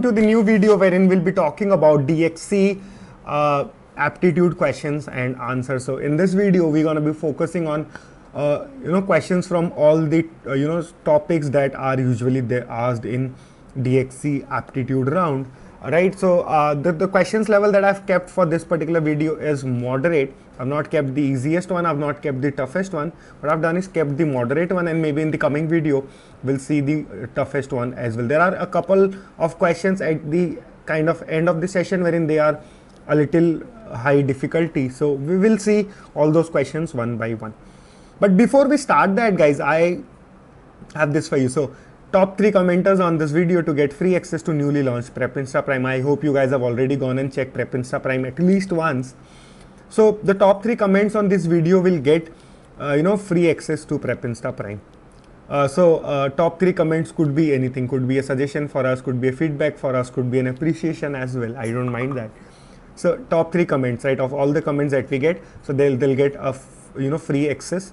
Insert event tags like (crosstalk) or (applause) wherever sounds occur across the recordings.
welcome to the new video wherein we'll be talking about DXC uh, aptitude questions and answers. So in this video, we're gonna be focusing on uh, you know questions from all the uh, you know topics that are usually they asked in DXC aptitude round. right? So uh, the the questions level that I've kept for this particular video is moderate I've not kept the easiest one, I've not kept the toughest one. What I've done is kept the moderate one and maybe in the coming video, we'll see the uh, toughest one as well. There are a couple of questions at the kind of end of the session wherein they are a little high difficulty. So we will see all those questions one by one. But before we start that guys, I have this for you. So top three commenters on this video to get free access to newly launched PrepInsta Prime. I hope you guys have already gone and checked PrepInsta Prime at least once. So the top three comments on this video will get uh, you know free access to Prepinsta Prime. Uh, so uh, top three comments could be anything, could be a suggestion for us, could be a feedback for us, could be an appreciation as well. I don't mind that. So top three comments, right? Of all the comments that we get, so they'll they'll get a you know free access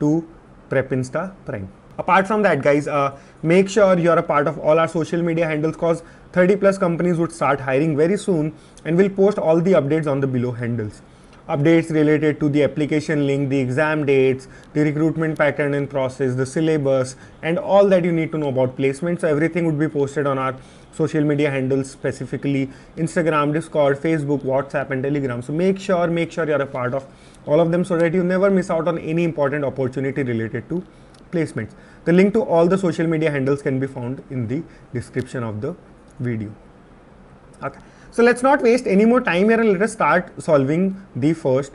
to Prepinsta Prime. Apart from that, guys, uh, make sure you're a part of all our social media handles because 30 plus companies would start hiring very soon, and we'll post all the updates on the below handles updates related to the application link, the exam dates, the recruitment pattern and process, the syllabus, and all that you need to know about placement. So everything would be posted on our social media handles, specifically Instagram, Discord, Facebook, WhatsApp, and Telegram. So make sure, make sure you're a part of all of them so that you never miss out on any important opportunity related to placements. The link to all the social media handles can be found in the description of the video. Okay. So let's not waste any more time here and let us start solving the first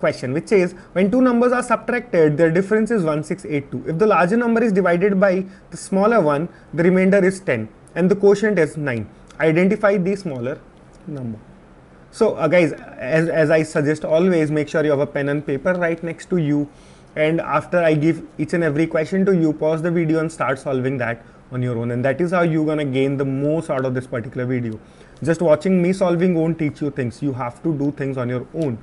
question which is when two numbers are subtracted their difference is 1682. If the larger number is divided by the smaller one the remainder is 10 and the quotient is 9. Identify the smaller number. So uh, guys as, as I suggest always make sure you have a pen and paper right next to you and after I give each and every question to you pause the video and start solving that on your own and that is how you're gonna gain the most out of this particular video. Just watching me solving won't teach you things. You have to do things on your own.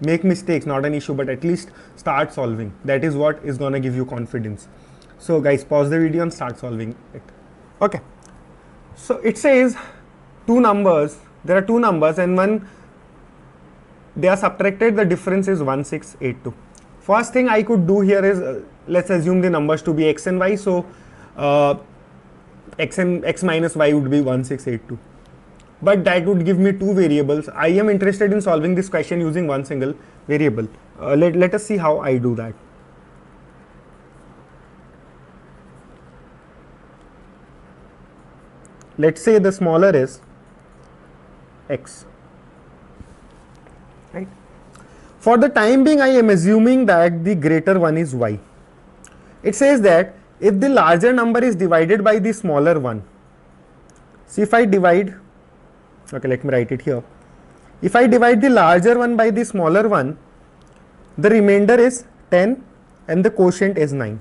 Make mistakes, not an issue, but at least start solving. That is what is gonna give you confidence. So, guys, pause the video and start solving it. Okay. So, it says two numbers, there are two numbers, and when they are subtracted, the difference is 1682. First thing I could do here is uh, let's assume the numbers to be x and y. So, uh, x and x minus y would be 1682 but that would give me two variables. I am interested in solving this question using one single variable. Uh, let, let us see how I do that. Let's say the smaller is x. Right. For the time being, I am assuming that the greater one is y. It says that if the larger number is divided by the smaller one, see if I divide okay let me write it here if i divide the larger one by the smaller one the remainder is 10 and the quotient is 9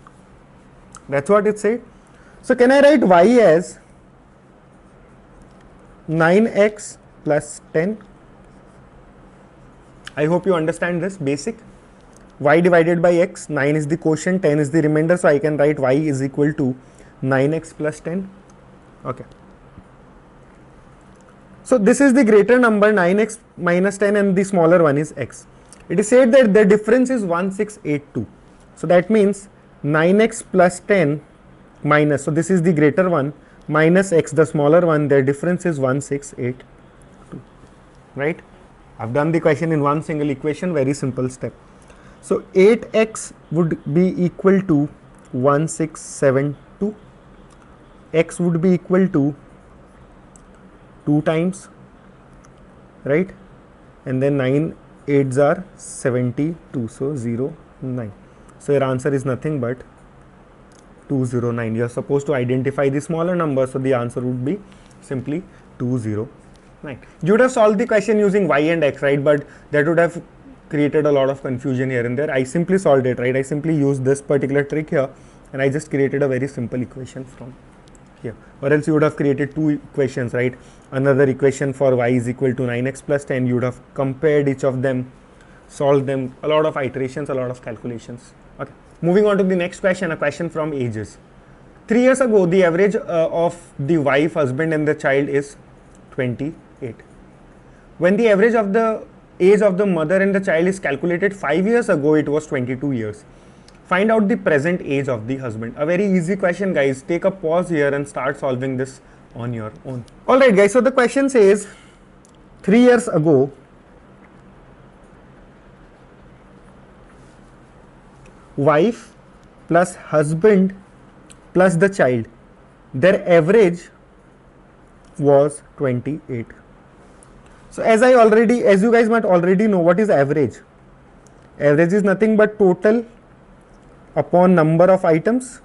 that's what it said so can i write y as 9x plus 10 i hope you understand this basic y divided by x 9 is the quotient 10 is the remainder so i can write y is equal to 9x plus 10 okay so this is the greater number 9x minus 10 and the smaller one is x. It is said that the difference is 1682. So that means 9x plus 10 minus, so this is the greater one, minus x, the smaller one, their difference is 1682, right? I've done the question in one single equation, very simple step. So 8x would be equal to 1672, x would be equal to 2 times right and then 9 8s are 72 so 0 9 so your answer is nothing but 209 you are supposed to identify the smaller number so the answer would be simply 209 you would have solved the question using y and x right but that would have created a lot of confusion here and there i simply solved it right i simply used this particular trick here and i just created a very simple equation from here or else you would have created two equations right another equation for y is equal to 9x plus 10 you would have compared each of them solved them a lot of iterations a lot of calculations okay moving on to the next question a question from ages three years ago the average uh, of the wife husband and the child is 28 when the average of the age of the mother and the child is calculated five years ago it was 22 years Find out the present age of the husband. A very easy question, guys. Take a pause here and start solving this on your own. Alright, guys, so the question says three years ago, wife plus husband plus the child, their average was 28. So, as I already, as you guys might already know, what is average? Average is nothing but total upon number of items.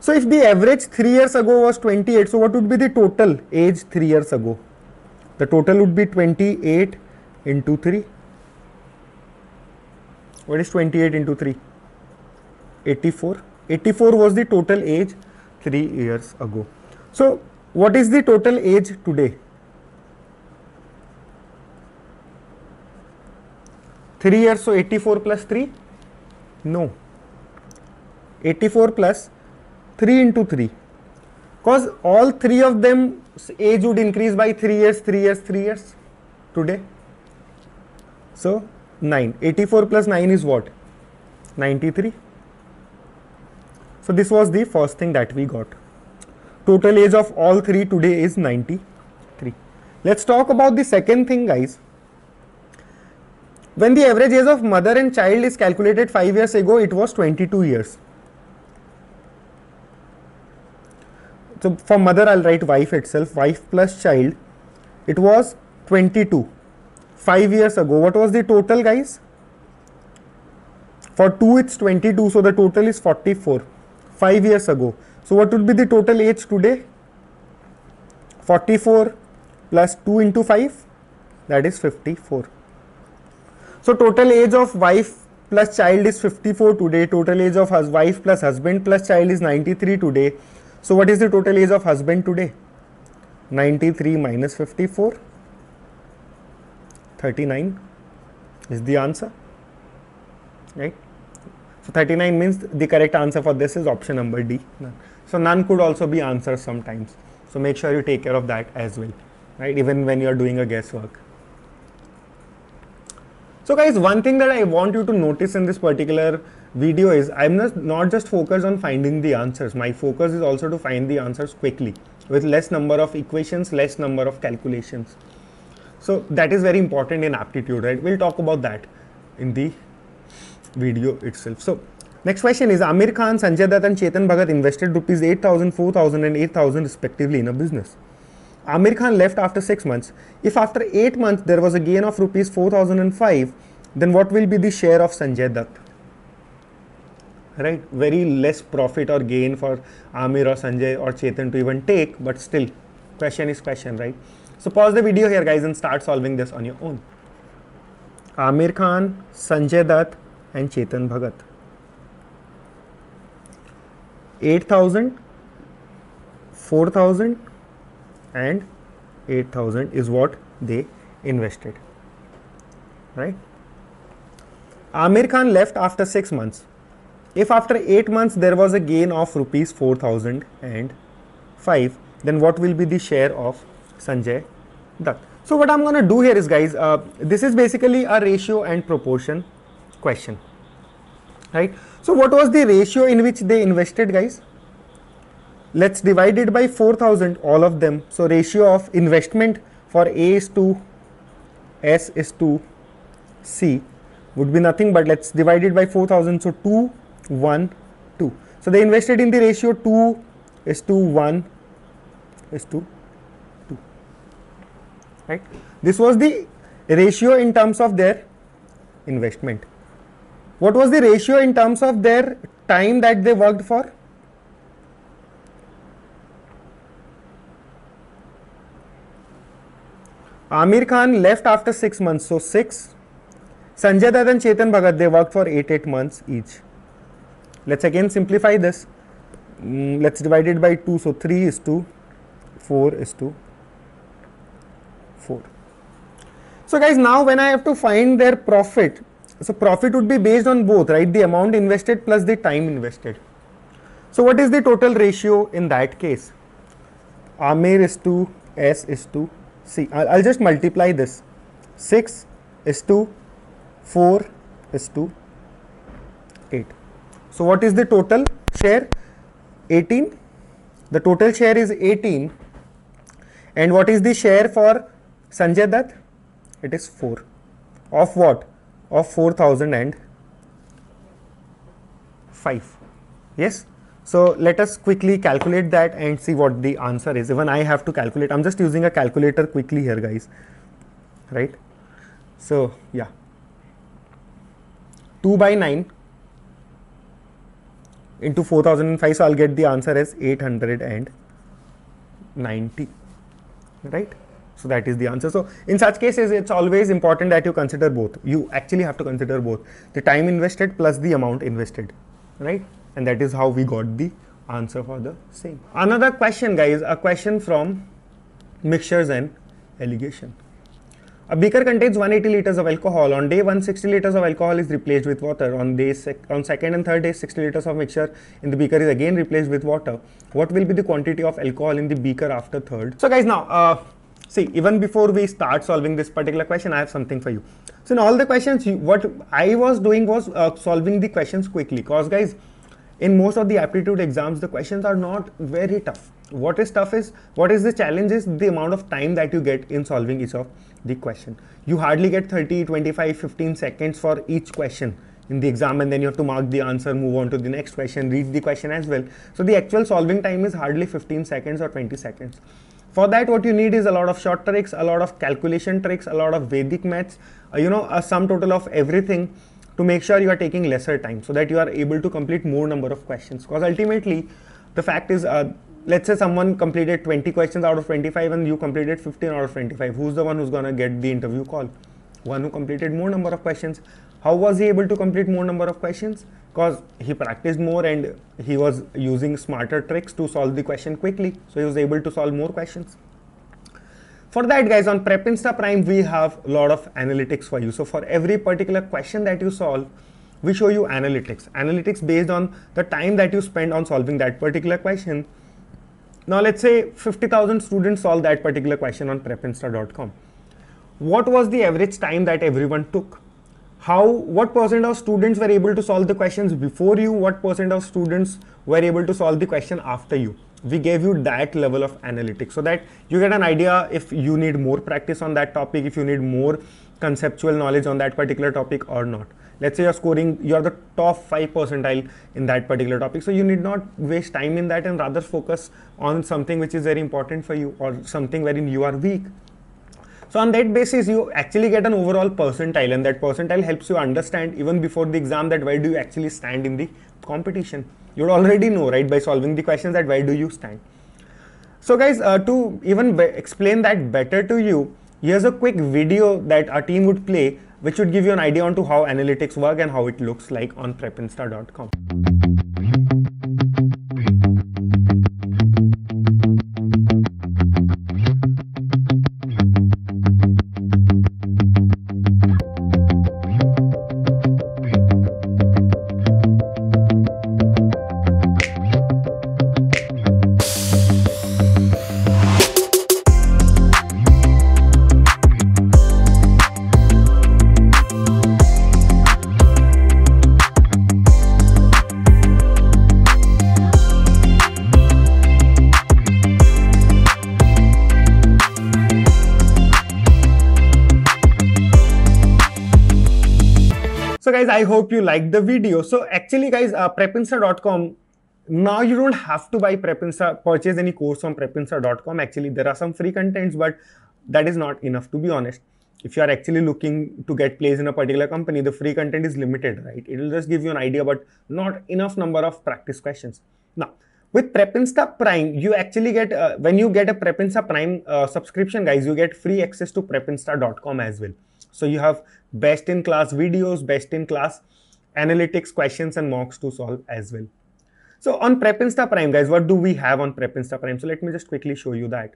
So if the average 3 years ago was 28, so what would be the total age 3 years ago? The total would be 28 into 3. What is 28 into 3? 84. 84 was the total age 3 years ago. So what is the total age today? 3 years, so 84 plus 3? No. 84 plus 3 into 3. Because all three of them age would increase by 3 years, 3 years, 3 years today. So 9. 84 plus 9 is what? 93. So this was the first thing that we got. Total age of all three today is 93. Let's talk about the second thing guys. When the average age of mother and child is calculated 5 years ago, it was 22 years. So for mother, I'll write wife itself, wife plus child. It was 22 5 years ago. What was the total, guys? For 2, it's 22, so the total is 44 5 years ago. So what would be the total age today? 44 plus 2 into 5 that is 54. So total age of wife plus child is 54 today. Total age of wife plus husband plus child is 93 today. So what is the total age of husband today? 93 minus 54. 39 is the answer. Right? So 39 means the correct answer for this is option number D. None. So none could also be answer sometimes. So make sure you take care of that as well. Right? Even when you are doing a guesswork. So guys, one thing that I want you to notice in this particular video is I'm not, not just focused on finding the answers. My focus is also to find the answers quickly with less number of equations, less number of calculations. So that is very important in aptitude, right? We'll talk about that in the video itself. So next question is Amir Khan, Sanjay Dutt and Chetan Bhagat invested rupees 8,000, 4,000 and 8,000 respectively in a business. Amir Khan left after 6 months. If after 8 months there was a gain of rupees 4005, then what will be the share of Sanjay Dutt? Right, very less profit or gain for Amir or Sanjay or Chetan to even take, but still, question is question, right? So pause the video here guys and start solving this on your own. Amir Khan, Sanjay Dutt and Chetan Bhagat. 8000, 4000, and 8000 is what they invested right amir khan left after 6 months if after 8 months there was a gain of rupees 4005 then what will be the share of sanjay dutt so what i'm going to do here is guys uh, this is basically a ratio and proportion question right so what was the ratio in which they invested guys let's divide it by 4000 all of them so ratio of investment for a is to s is to c would be nothing but let's divide it by 4000 so 2 1 2 so they invested in the ratio 2 is to 1 is to 2 right this was the ratio in terms of their investment what was the ratio in terms of their time that they worked for Amir Khan left after six months, so six. Sanjay Dutt and Chetan Bhagat, they worked for eight, eight months each. Let's again simplify this. Mm, let's divide it by 2, so 3 is two, 4 is two, 4. So guys, now when I have to find their profit, so profit would be based on both, right? The amount invested plus the time invested. So what is the total ratio in that case? Amir is two, S is two see I'll, just multiply this 6 is to 4 is to 8 so what is the total share 18 the total share is 18 and what is the share for Sanjay Dutt it is 4 of what of 4005 yes so let us quickly calculate that and see what the answer is. Even I have to calculate. I'm just using a calculator quickly here, guys. Right? So yeah, 2 by 9 into 4005. So I'll get the answer as 890. Right? So that is the answer. So in such cases, it's always important that you consider both. You actually have to consider both the time invested plus the amount invested. Right? and that is how we got the answer for the same. Another question guys, a question from mixtures and allegation. A beaker contains 180 liters of alcohol. On day 1, 60 liters of alcohol is replaced with water. On day sec on second and third day 60 liters of mixture in the beaker is again replaced with water. What will be the quantity of alcohol in the beaker after third? So guys now uh, see even before we start solving this particular question I have something for you. So in all the questions you, what I was doing was uh, solving the questions quickly cause guys in most of the aptitude exams the questions are not very tough what is tough is what is the challenge is the amount of time that you get in solving each of the question you hardly get 30 25 15 seconds for each question in the exam and then you have to mark the answer move on to the next question read the question as well so the actual solving time is hardly 15 seconds or 20 seconds for that what you need is a lot of short tricks a lot of calculation tricks a lot of vedic maths uh, you know a sum total of everything to make sure you are taking lesser time so that you are able to complete more number of questions because ultimately the fact is uh, let's say someone completed 20 questions out of 25 and you completed 15 out of 25 who's the one who's going to get the interview call one who completed more number of questions how was he able to complete more number of questions because he practiced more and he was using smarter tricks to solve the question quickly so he was able to solve more questions for that guys, on PrepInsta Prime, we have a lot of analytics for you. So for every particular question that you solve, we show you analytics. Analytics based on the time that you spend on solving that particular question. Now let's say 50,000 students solve that particular question on prepinsta.com. What was the average time that everyone took? How, what percent of students were able to solve the questions before you? What percent of students were able to solve the question after you? we gave you that level of analytics so that you get an idea if you need more practice on that topic if you need more conceptual knowledge on that particular topic or not let's say you're scoring you're the top 5 percentile in that particular topic so you need not waste time in that and rather focus on something which is very important for you or something wherein you are weak so on that basis, you actually get an overall percentile, and that percentile helps you understand even before the exam that where do you actually stand in the competition. You would already know, right, by solving the questions that where do you stand. So, guys, uh, to even be- explain that better to you, here's a quick video that our team would play, which would give you an idea onto how analytics work and how it looks like on prepinsta.com. guys, I hope you like the video. So actually guys, uh, now you don't have to buy prepinsa purchase any course from prepinsa.com actually there are some free contents but that is not enough to be honest if you are actually looking to get placed in a particular company the free content is limited right it will just give you an idea but not enough number of practice questions now with prepinsa prime you actually get uh, when you get a prepinsa prime uh, subscription guys you get free access to prepinsa.com as well so you have best in class videos, best in class analytics questions and mocks to solve as well. So on PrepInsta Prime guys, what do we have on PrepInsta Prime? So let me just quickly show you that.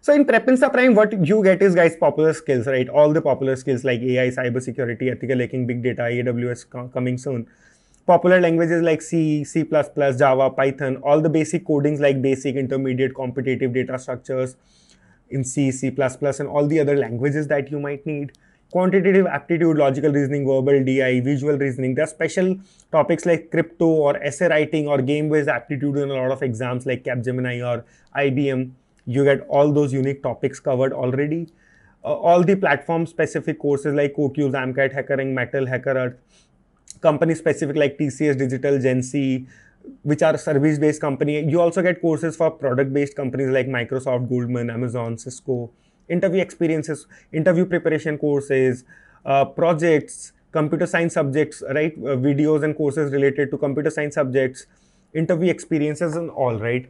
So in PrepInsta Prime, what you get is guys popular skills, right? All the popular skills like AI, cybersecurity, ethical hacking, big data, AWS coming soon. Popular languages like C, C++, Java, Python, all the basic codings like basic, intermediate, competitive data structures, in C, C++, and all the other languages that you might need. Quantitative aptitude, logical reasoning, verbal DI, visual reasoning. There are special topics like crypto or essay writing or game-based aptitude in a lot of exams like Capgemini or IBM. You get all those unique topics covered already. Uh, all the platform-specific courses like CoQs, AMCAT, HackerRank, Metal, Hacker, HackerEarth, company-specific like TCS Digital, Gen C, which are service based company you also get courses for product based companies like microsoft goldman amazon cisco interview experiences interview preparation courses uh, projects computer science subjects right uh, videos and courses related to computer science subjects interview experiences and all right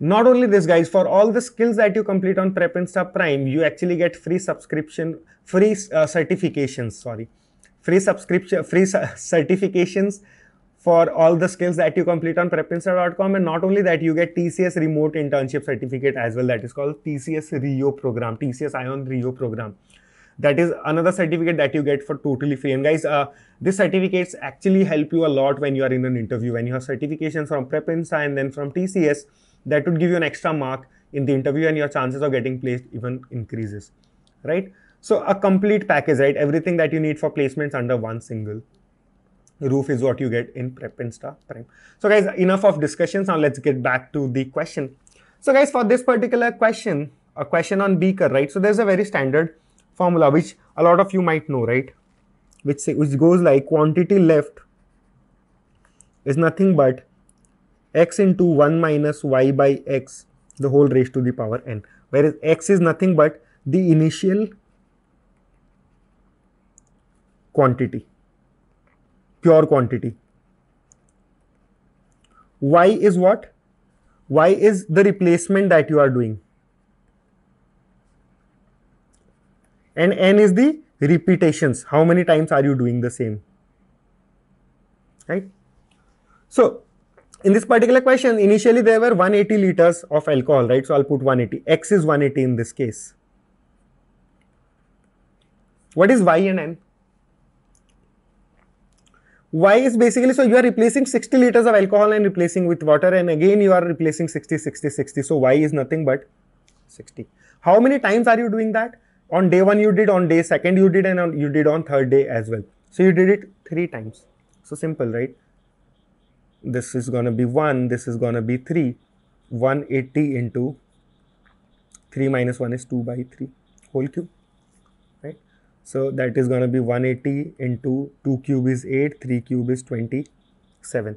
not only this guys for all the skills that you complete on prep and sub prime you actually get free subscription free uh, certifications sorry free subscription free (laughs) certifications for all the skills that you complete on prepinsta.com and not only that you get TCS remote internship certificate as well that is called TCS Rio program TCS Ion Rio program that is another certificate that you get for totally free and guys uh, these certificates actually help you a lot when you are in an interview when you have certifications from prepinsta and then from TCS that would give you an extra mark in the interview and your chances of getting placed even increases right so a complete package right everything that you need for placements under one single roof is what you get in prep and star prime. So guys, enough of discussions. Now let's get back to the question. So guys, for this particular question, a question on beaker, right? So there's a very standard formula which a lot of you might know, right? Which, say, which goes like quantity left is nothing but x into 1 minus y by x the whole raised to the power n whereas x is nothing but the initial quantity pure quantity. Y is what? Y is the replacement that you are doing. And N is the repetitions. How many times are you doing the same? Right? So, in this particular question, initially there were 180 liters of alcohol, right? So, I'll put 180. X is 180 in this case. What is Y and N? Why is basically, so you are replacing 60 liters of alcohol and replacing with water and again you are replacing 60, 60, 60. So Y is nothing but 60. How many times are you doing that? On day 1 you did, on day 2nd you did and on, you did on third day as well. So you did it 3 times. So simple, right? This is going to be 1, this is going to be 3. 180 into 3 minus 1 is 2 by 3 whole cube. So that is going to be 180 into 2 cube is 8, 3 cube is 27.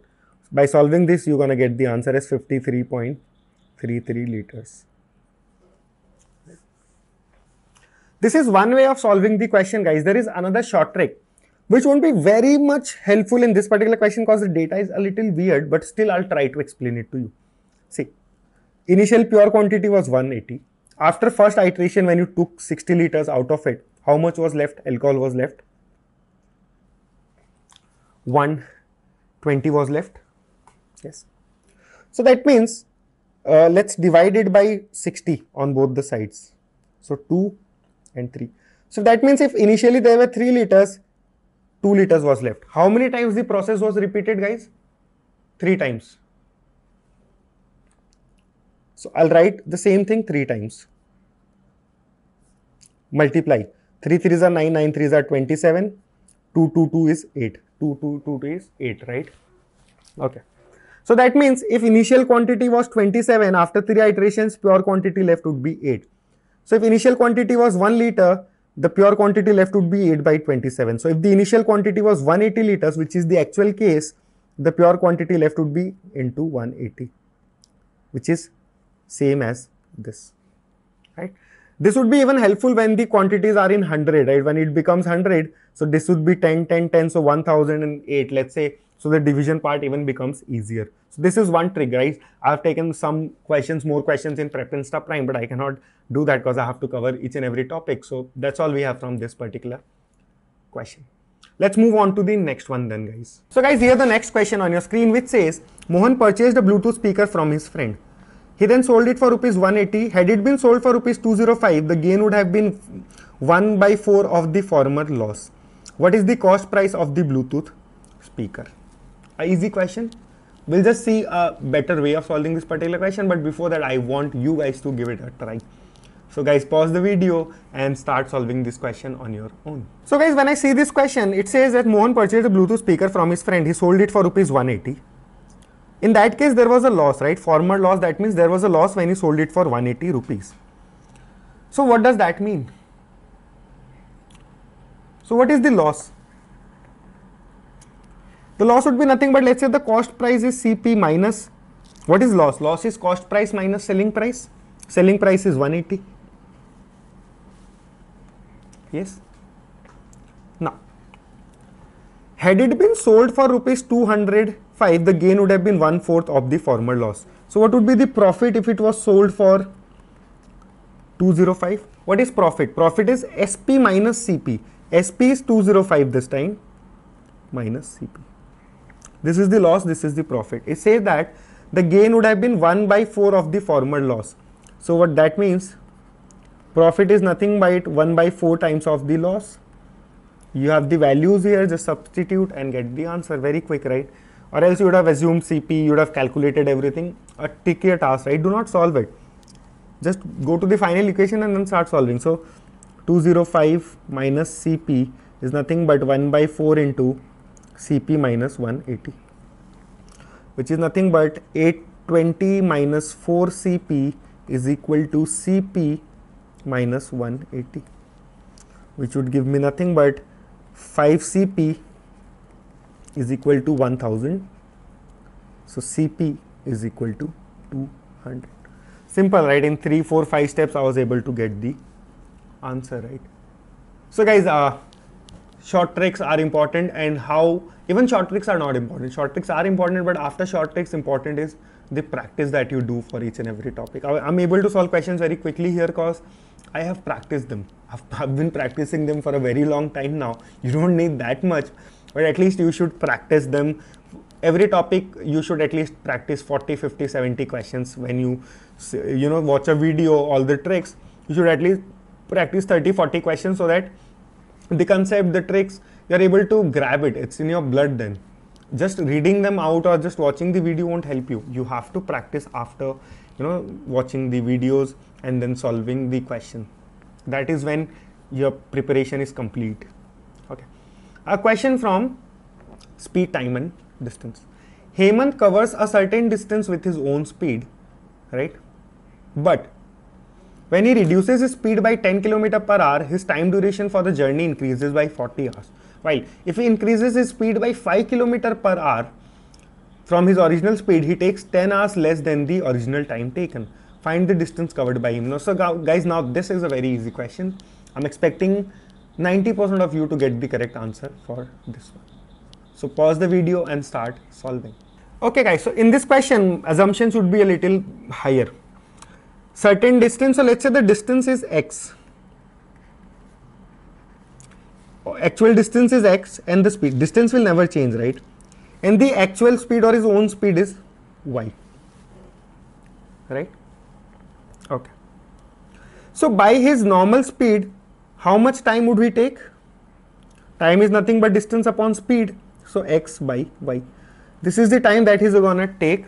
By solving this, you're going to get the answer as 53.33 liters. This is one way of solving the question, guys. There is another short trick which won't be very much helpful in this particular question because the data is a little weird, but still I'll try to explain it to you. See, initial pure quantity was 180. After first iteration, when you took 60 liters out of it, how much was left alcohol was left 120 was left yes so that means uh, let's divide it by 60 on both the sides so 2 and 3 so that means if initially there were 3 liters 2 liters was left how many times the process was repeated guys 3 times so i'll write the same thing 3 times multiply 3 3s are 9, 9 3s are 27, 2 2 2 is 8, 2 2 2 is 8, right? Okay. So that means if initial quantity was 27, after 3 iterations, pure quantity left would be 8. So if initial quantity was 1 liter, the pure quantity left would be 8 by 27. So if the initial quantity was 180 liters, which is the actual case, the pure quantity left would be into 180, which is same as this. This would be even helpful when the quantities are in 100, right? When it becomes 100, so this would be 10, 10, 10, so 1008, let's say. So the division part even becomes easier. So this is one trick, guys. I've taken some questions, more questions in prep and stuff prime, but I cannot do that because I have to cover each and every topic. So that's all we have from this particular question. Let's move on to the next one then, guys. So guys, here the next question on your screen, which says, Mohan purchased a Bluetooth speaker from his friend. He then sold it for rupees 180. Had it been sold for rupees 205, the gain would have been 1 by 4 of the former loss. What is the cost price of the Bluetooth speaker? A easy question. We'll just see a better way of solving this particular question, but before that, I want you guys to give it a try. So guys, pause the video and start solving this question on your own. So guys, when I see this question, it says that Mohan purchased a Bluetooth speaker from his friend. He sold it for rupees 180. In that case, there was a loss, right? Former loss, that means there was a loss when he sold it for 180 rupees. So what does that mean? So what is the loss? The loss would be nothing but let's say the cost price is CP minus, what is loss? Loss is cost price minus selling price. Selling price is 180. Yes. Now, had it been sold for rupees 200 5 the gain would have been one fourth of the former loss so what would be the profit if it was sold for 205 what is profit profit is sp minus cp sp is 205 this time minus cp this is the loss this is the profit it says that the gain would have been 1 by 4 of the former loss so what that means profit is nothing but 1 by 4 times of the loss you have the values here just substitute and get the answer very quick right or else you would have assumed CP, you would have calculated everything, a trickier task, right? Do not solve it. Just go to the final equation and then start solving. So 205 minus Cp is nothing but 1 by 4 into Cp minus 180, which is nothing but 820 minus 4 Cp is equal to Cp minus 180, which would give me nothing but 5 Cp is equal to 1000. So, Cp is equal to 200. Simple, right? In 3, 4, 5 steps, I was able to get the answer, right? So, guys, uh, short tricks are important and how even short tricks are not important. Short tricks are important, but after short tricks, important is the practice that you do for each and every topic. I, am able to solve questions very quickly here because I have practiced them. I've, I've been practicing them for a very long time now. You don't need that much, or at least you should practice them every topic you should at least practice 40 50 70 questions when you you know watch a video all the tricks you should at least practice 30 40 questions so that the concept the tricks you're able to grab it it's in your blood then just reading them out or just watching the video won't help you you have to practice after you know watching the videos and then solving the question that is when your preparation is complete a question from speed time, and distance. Heyman covers a certain distance with his own speed, right? But when he reduces his speed by 10 km per hour, his time duration for the journey increases by 40 hours. While if he increases his speed by 5 km per hour from his original speed, he takes 10 hours less than the original time taken. Find the distance covered by him. Now, so guys, now this is a very easy question. I'm expecting 90% of you to get the correct answer for this one. So pause the video and start solving. Okay guys, so in this question, assumptions would be a little higher. Certain distance, so let's say the distance is x. Actual distance is x and the speed. Distance will never change, right? And the actual speed or his own speed is y. Right? Okay. So by his normal speed, how much time would we take time is nothing but distance upon speed so x by y this is the time that he's gonna take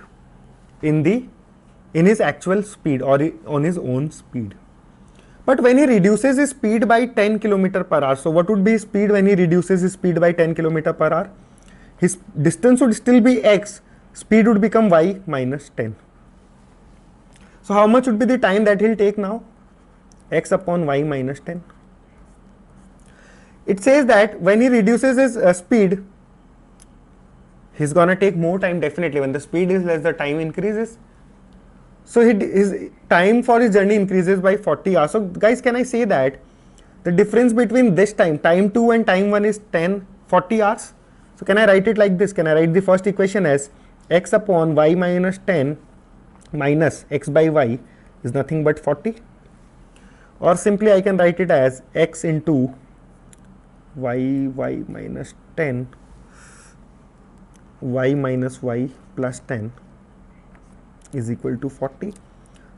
in the in his actual speed or on his own speed but when he reduces his speed by 10 km per hour, so what would be his speed when he reduces his speed by 10 km per hour? His distance would still be x, speed would become y minus 10. So how much would be the time that he'll take now? x upon y minus 10 it says that when he reduces his uh, speed he's gonna take more time definitely when the speed is less the time increases so his time for his journey increases by 40 hours so guys can i say that the difference between this time time 2 and time 1 is 10 40 hours so can i write it like this can i write the first equation as x upon y minus 10 minus x by y is nothing but 40 or simply i can write it as x into Y 10 y minus y plus 10 is equal to 40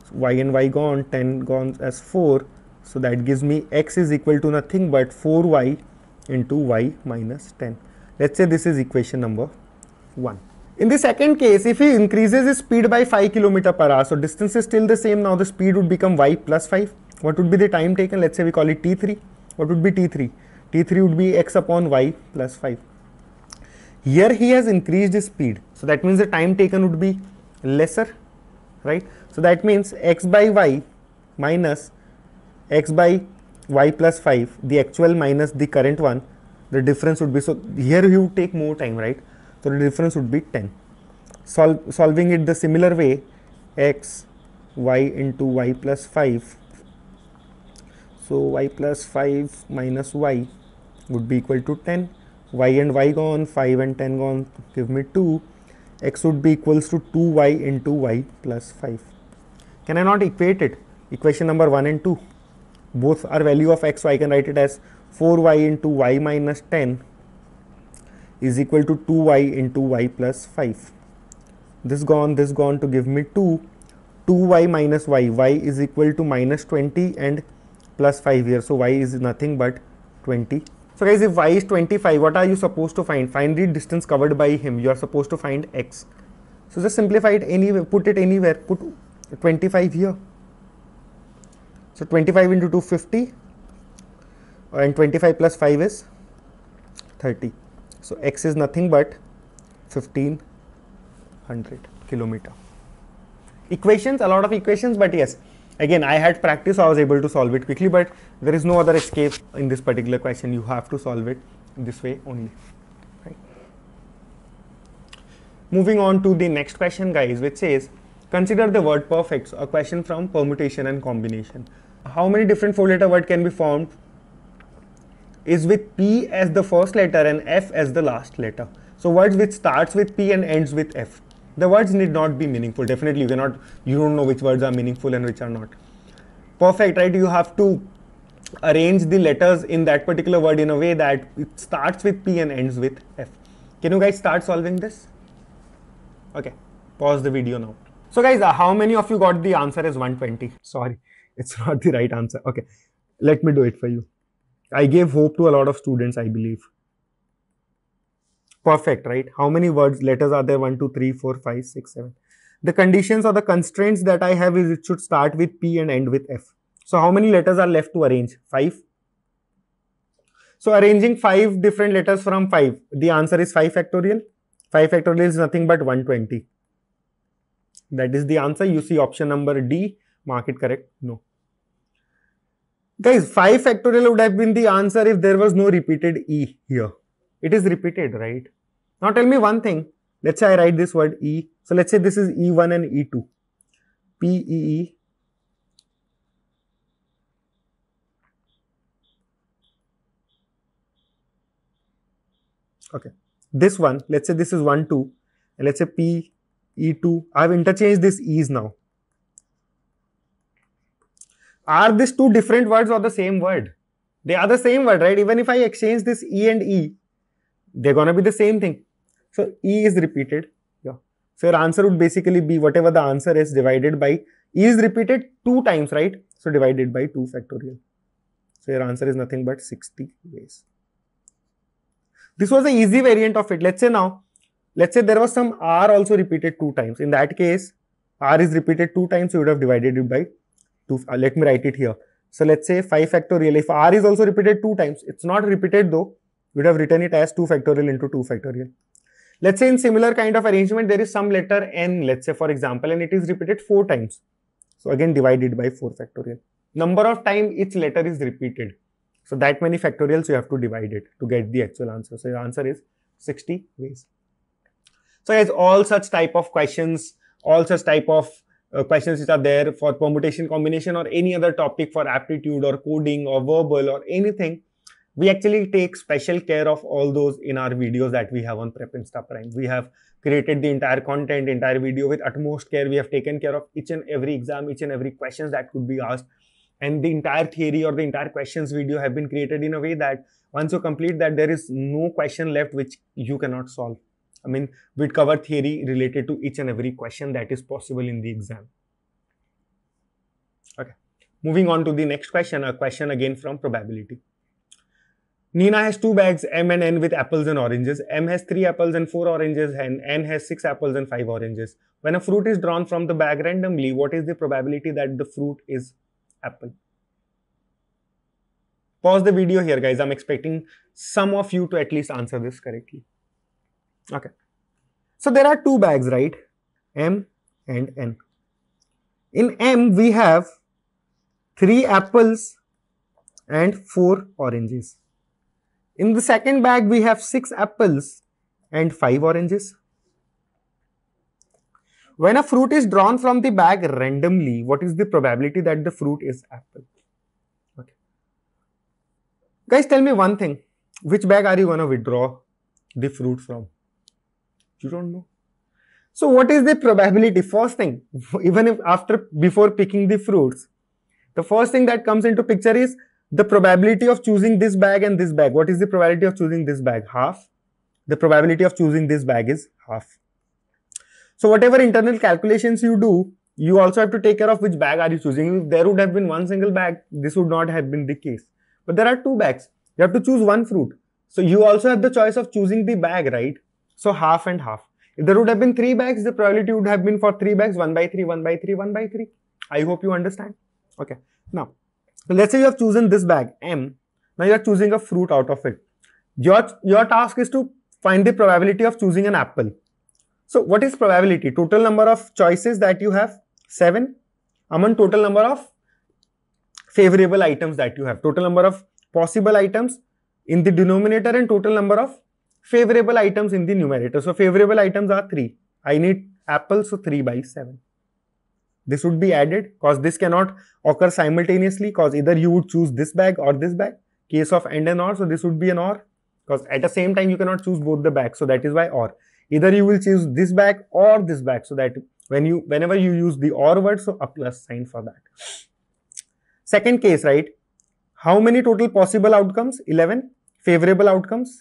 so y and y gone 10 gone as 4 so that gives me x is equal to nothing but 4y into y minus 10 let's say this is equation number 1 in the second case if he increases his speed by 5 kilometer per hour so distance is still the same now the speed would become y plus 5 what would be the time taken let's say we call it t3 what would be t3 T3 would be x upon y plus 5. Here he has increased his speed. So that means the time taken would be lesser, right? So that means x by y minus x by y plus 5, the actual minus the current one, the difference would be, so here you take more time, right? So the difference would be 10. Sol solving it the similar way, x y into y plus 5 so y plus 5 minus y would be equal to 10 y and y gone 5 and 10 gone give me 2 x would be equals to 2y into y plus 5 can i not equate it equation number 1 and 2 both are value of x so i can write it as 4y into y minus 10 is equal to 2y into y plus 5 this gone this gone to give me 2 2y minus y y is equal to minus 20 and plus 5 here so y is nothing but 20 so guys, if y is 25, what are you supposed to find? Find the distance covered by him. You are supposed to find x. So just simplify it anywhere, put it anywhere, put 25 here. So 25 into 250 and 25 plus 5 is 30. So x is nothing but 1500 kilometer. Equations, a lot of equations, but yes, again i had practice i was able to solve it quickly but there is no other escape in this particular question you have to solve it this way only right? moving on to the next question guys which says consider the word perfects a question from permutation and combination how many different four letter word can be formed is with p as the first letter and f as the last letter so words which starts with p and ends with f the words need not be meaningful definitely you cannot you don't know which words are meaningful and which are not perfect right you have to arrange the letters in that particular word in a way that it starts with p and ends with f can you guys start solving this okay pause the video now so guys uh, how many of you got the answer as 120 sorry (laughs) it's not the right answer okay let me do it for you i gave hope to a lot of students i believe perfect, right? How many words, letters are there? 1, 2, 3, 4, 5, 6, 7. The conditions or the constraints that I have is it should start with P and end with F. So how many letters are left to arrange? 5. So arranging 5 different letters from 5, the answer is 5 factorial. 5 factorial is nothing but 120. That is the answer. You see option number D, mark it correct. No. Guys, 5 factorial would have been the answer if there was no repeated E here it is repeated, right? Now tell me one thing. Let's say I write this word E. So let's say this is E1 and E2. PEE okay this one let's say this is 1 2 and let's say p e2 i have interchanged this e's now are these two different words or the same word they are the same word right even if i exchange this e and e they're going to be the same thing. So E is repeated. Yeah. So your answer would basically be whatever the answer is divided by E is repeated two times, right? So divided by 2 factorial. So your answer is nothing but 60 ways. This was an easy variant of it. Let's say now, let's say there was some R also repeated two times. In that case, R is repeated two times, you would have divided it by 2. Uh, let me write it here. So let's say 5 factorial. If R is also repeated two times, it's not repeated though you would have written it as 2 factorial into 2 factorial. Let's say in similar kind of arrangement, there is some letter n, let's say for example, and it is repeated 4 times. So again divided by 4 factorial. Number of time each letter is repeated. So that many factorials you have to divide it to get the actual answer. So your answer is 60 ways. So as all such type of questions, all such type of uh, questions which are there for permutation combination or any other topic for aptitude or coding or verbal or anything, we actually take special care of all those in our videos that we have on Prep Insta Prime. We have created the entire content, entire video with utmost care. We have taken care of each and every exam, each and every questions that could be asked. And the entire theory or the entire questions video have been created in a way that once you complete that, there is no question left which you cannot solve. I mean, we cover theory related to each and every question that is possible in the exam. Okay. Moving on to the next question, a question again from probability. Nina has two bags, M and N, with apples and oranges. M has three apples and four oranges, and N has six apples and five oranges. When a fruit is drawn from the bag randomly, what is the probability that the fruit is apple? Pause the video here, guys. I'm expecting some of you to at least answer this correctly. Okay. So there are two bags, right? M and N. In M, we have three apples and four oranges. In the second bag, we have 6 apples and 5 oranges. When a fruit is drawn from the bag randomly, what is the probability that the fruit is apple? Okay. Guys, tell me one thing. Which bag are you going to withdraw the fruit from? You don't know. So what is the probability? First thing, even if after before picking the fruits, the first thing that comes into picture is the probability of choosing this bag and this bag. What is the probability of choosing this bag? Half. The probability of choosing this bag is half. So whatever internal calculations you do, you also have to take care of which bag are you choosing. If there would have been one single bag, this would not have been the case. But there are two bags. You have to choose one fruit. So you also have the choice of choosing the bag, right? So half and half. If there would have been three bags, the probability would have been for three bags, 1 by 3, 1 by 3, 1 by 3. I hope you understand. Okay. Now, so let's say you have chosen this bag M. Now you are choosing a fruit out of it. Your, your task is to find the probability of choosing an apple. So what is probability? Total number of choices that you have 7 among total number of favorable items that you have. Total number of possible items in the denominator and total number of favorable items in the numerator. So favorable items are 3. I need apple so 3 by 7 this would be added because this cannot occur simultaneously because either you would choose this bag or this bag case of and an or so this would be an or because at the same time you cannot choose both the bags so that is why or either you will choose this bag or this bag so that when you whenever you use the or word so a plus sign for that second case right how many total possible outcomes 11 favorable outcomes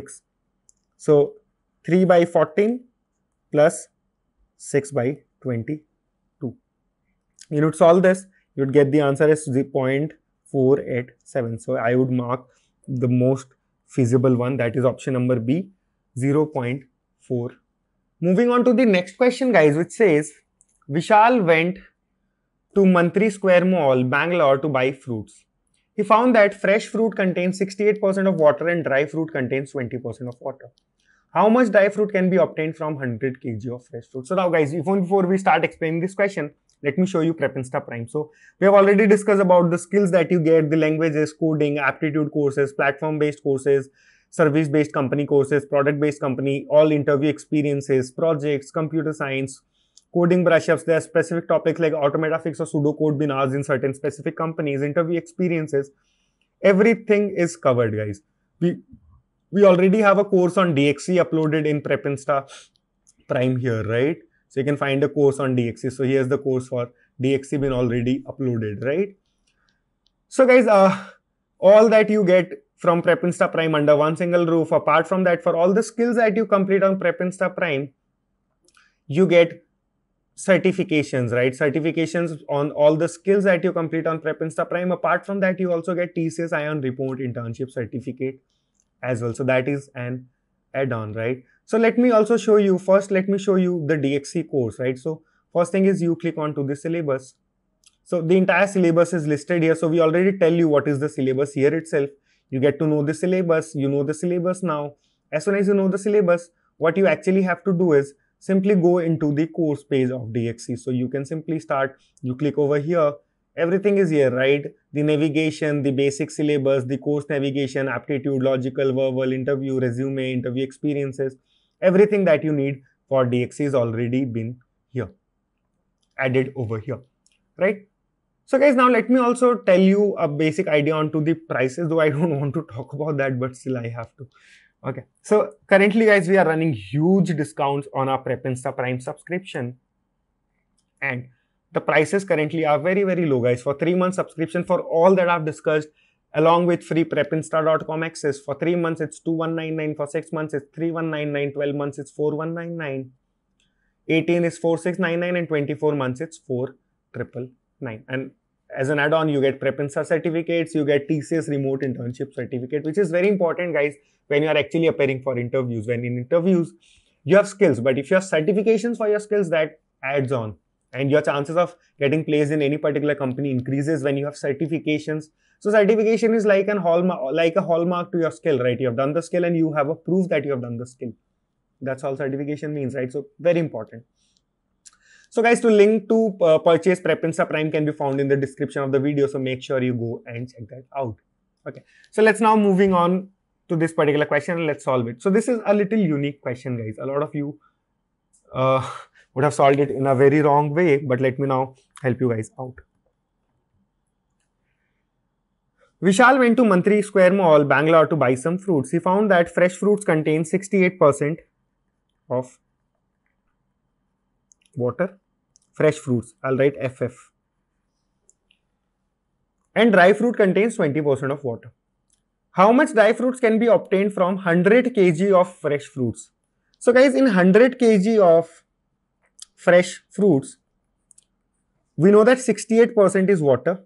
6 so 3 by 14 plus 6 by 20 you would solve this, you would get the answer as 0.487. So I would mark the most feasible one that is option number B 0.4. Moving on to the next question guys which says Vishal went to Mantri Square Mall, Bangalore to buy fruits. He found that fresh fruit contains 68% of water and dry fruit contains 20% of water. How much dry fruit can be obtained from 100 kg of fresh fruit? So now guys, even before we start explaining this question, let me show you PrepInsta Prime. So we have already discussed about the skills that you get, the languages, coding, aptitude courses, platform-based courses, service-based company courses, product-based company, all interview experiences, projects, computer science, coding brushups. There are specific topics like automatafix or pseudocode binars in certain specific companies, interview experiences. Everything is covered, guys. We we already have a course on DXC uploaded in PrepInsta Prime here, right? So you can find a course on DXC. So here's the course for DXC been already uploaded, right? So guys, uh, all that you get from PrepInsta Prime under one single roof. Apart from that, for all the skills that you complete on PrepInsta Prime, you get certifications, right? Certifications on all the skills that you complete on PrepInsta Prime. Apart from that, you also get TCS Ion report, Internship Certificate as well. So that is an add-on, right? So let me also show you, first let me show you the DXC course, right? So first thing is you click onto the syllabus. So the entire syllabus is listed here. So we already tell you what is the syllabus here itself. You get to know the syllabus, you know the syllabus now. As soon as you know the syllabus, what you actually have to do is simply go into the course page of DXC. So you can simply start, you click over here, everything is here, right? The navigation, the basic syllabus, the course navigation, aptitude, logical, verbal, interview, resume, interview experiences, Everything that you need for DXC is already been here, added over here, right? So guys, now let me also tell you a basic idea onto the prices, though I don't (laughs) want to talk about that, but still I have to. Okay, so currently guys, we are running huge discounts on our Prep Prime subscription. And the prices currently are very, very low guys. For three months subscription for all that I've discussed, along with free prepinsta.com access. For 3 months, it's 2199. For 6 months, it's 3199. 12 months, it's 4199. 18 is 4699 and 24 months, it's 4999. And as an add-on, you get prepinsta certificates, you get TCS remote internship certificate, which is very important, guys, when you are actually appearing for interviews. When in interviews, you have skills, but if you have certifications for your skills, that adds on and your chances of getting placed in any particular company increases when you have certifications so certification is like an hallmark like a hallmark to your skill right you have done the skill and you have a proof that you have done the skill that's all certification means right so very important so guys to link to uh, purchase prep Prime can be found in the description of the video so make sure you go and check that out okay so let's now moving on to this particular question let's solve it so this is a little unique question guys a lot of you uh, would have solved it in a very wrong way, but let me now help you guys out. Vishal went to Mantri Square Mall, Bangalore to buy some fruits. He found that fresh fruits contain 68% of water. Fresh fruits, I'll write FF. And dry fruit contains 20% of water. How much dry fruits can be obtained from 100 kg of fresh fruits? So guys, in 100 kg of fresh fruits, we know that 68% is water.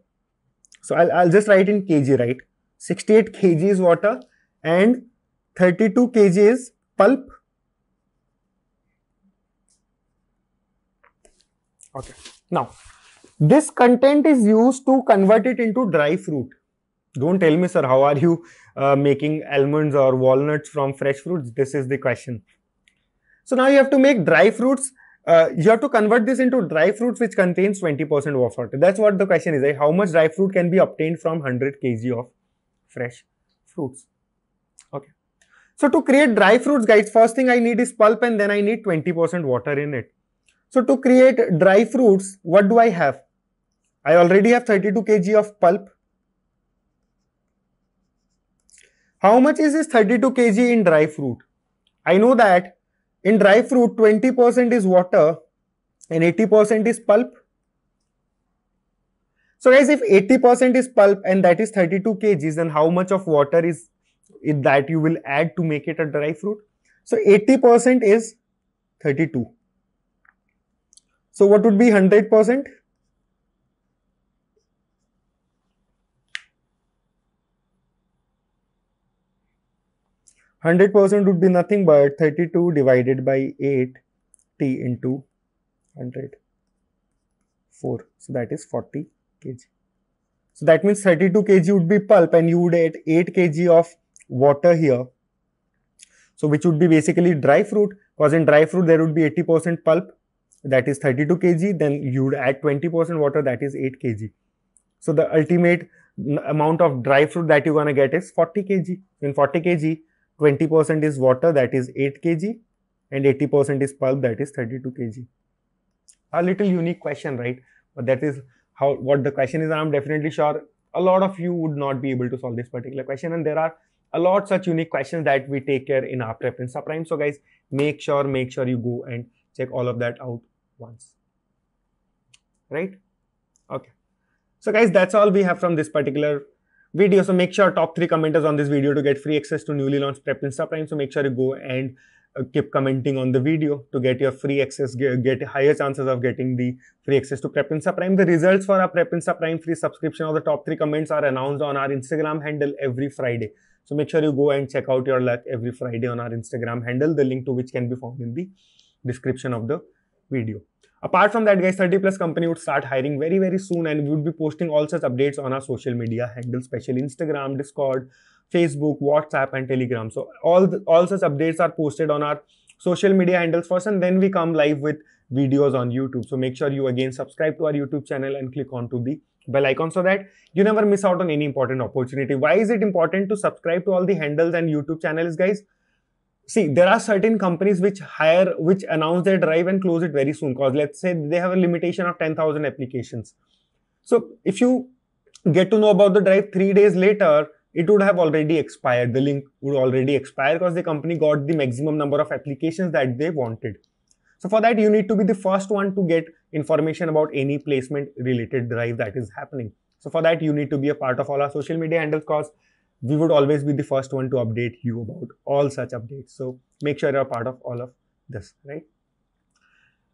So I'll, I'll just write in kg, right? 68 kg is water and 32 kg is pulp. Okay. Now, this content is used to convert it into dry fruit. Don't tell me, sir, how are you uh, making almonds or walnuts from fresh fruits? This is the question. So now you have to make dry fruits uh, you have to convert this into dry fruit which contains 20% water. That's what the question is. how much dry fruit can be obtained from 100 kg of fresh fruits? Okay. So to create dry fruits guys, first thing I need is pulp and then I need 20% water in it. So to create dry fruits, what do I have? I already have 32 kg of pulp. How much is this 32 kg in dry fruit? I know that in dry fruit, 20% is water and 80% is pulp. So guys, if 80% is pulp and that is 32 kg, then how much of water is that you will add to make it a dry fruit? So 80% is 32. So what would be 100%? 100% would be nothing but 32 divided by 8 t into 100 4 so that is 40 kg so that means 32 kg would be pulp and you would add 8 kg of water here so which would be basically dry fruit because in dry fruit there would be 80% pulp that is 32 kg then you would add 20% water that is 8 kg so the ultimate amount of dry fruit that you're gonna get is 40 kg in 40 kg 20% is water that is 8 kg and 80% is pulp that is 32 kg. A little unique question, right? But that is how what the question is. I'm definitely sure a lot of you would not be able to solve this particular question and there are a lot such unique questions that we take care in our prep and subprime. So guys, make sure, make sure you go and check all of that out once, right? Okay. So guys, that's all we have from this particular video. So make sure top three commenters on this video to get free access to newly launched Prep Prime. So make sure you go and uh, keep commenting on the video to get your free access, get, get higher chances of getting the free access to Prep Prime. The results for our Prep Prime free subscription of the top three comments are announced on our Instagram handle every Friday. So make sure you go and check out your luck every Friday on our Instagram handle, the link to which can be found in the description of the video. Apart from that, guys, 30 plus company would start hiring very, very soon, and we would be posting all such updates on our social media handles, especially Instagram, Discord, Facebook, WhatsApp, and Telegram. So all the, all such updates are posted on our social media handles first, and then we come live with videos on YouTube. So make sure you again subscribe to our YouTube channel and click on to the bell icon so that you never miss out on any important opportunity. Why is it important to subscribe to all the handles and YouTube channels, guys? see there are certain companies which hire which announce their drive and close it very soon because let's say they have a limitation of 10000 applications so if you get to know about the drive 3 days later it would have already expired the link would already expire because the company got the maximum number of applications that they wanted so for that you need to be the first one to get information about any placement related drive that is happening so for that you need to be a part of all our social media handles because we would always be the first one to update you about all such updates. So make sure you're part of all of this, right?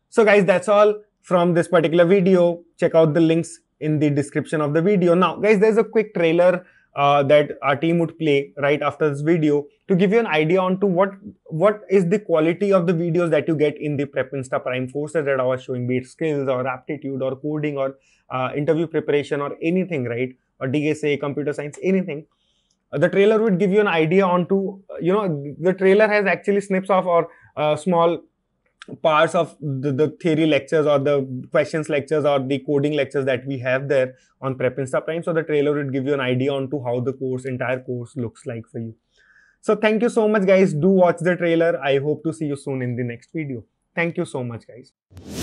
So guys, that's all from this particular video. Check out the links in the description of the video. Now guys, there's a quick trailer uh, that our team would play right after this video to give you an idea on to what what is the quality of the videos that you get in the PrepInsta Prime courses that I was showing, be it skills or aptitude or coding or uh, interview preparation or anything, right? Or DSA, computer science, anything the trailer would give you an idea onto uh, you know the trailer has actually snips of or uh, small parts of the, the, theory lectures or the questions lectures or the coding lectures that we have there on prep insta prime so the trailer would give you an idea onto how the course entire course looks like for you so thank you so much guys do watch the trailer i hope to see you soon in the next video thank you so much guys